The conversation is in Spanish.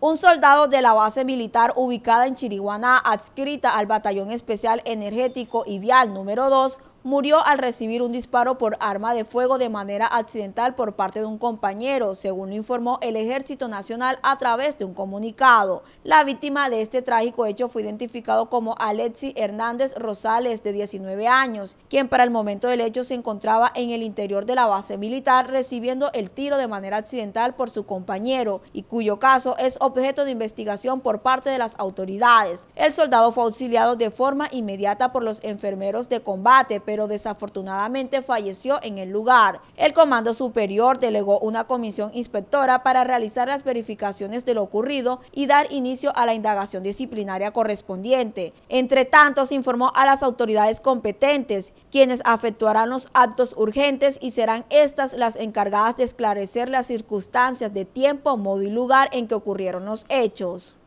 Un soldado de la base militar ubicada en Chiriguaná, adscrita al Batallón Especial Energético y Vial número 2, murió al recibir un disparo por arma de fuego de manera accidental por parte de un compañero, según lo informó el Ejército Nacional a través de un comunicado. La víctima de este trágico hecho fue identificado como Alexi Hernández Rosales, de 19 años, quien para el momento del hecho se encontraba en el interior de la base militar recibiendo el tiro de manera accidental por su compañero y cuyo caso es objeto de investigación por parte de las autoridades. El soldado fue auxiliado de forma inmediata por los enfermeros de combate, pero desafortunadamente falleció en el lugar. El Comando Superior delegó una comisión inspectora para realizar las verificaciones de lo ocurrido y dar inicio a la indagación disciplinaria correspondiente. Entre tanto, se informó a las autoridades competentes, quienes efectuarán los actos urgentes y serán estas las encargadas de esclarecer las circunstancias de tiempo, modo y lugar en que ocurrieron los hechos.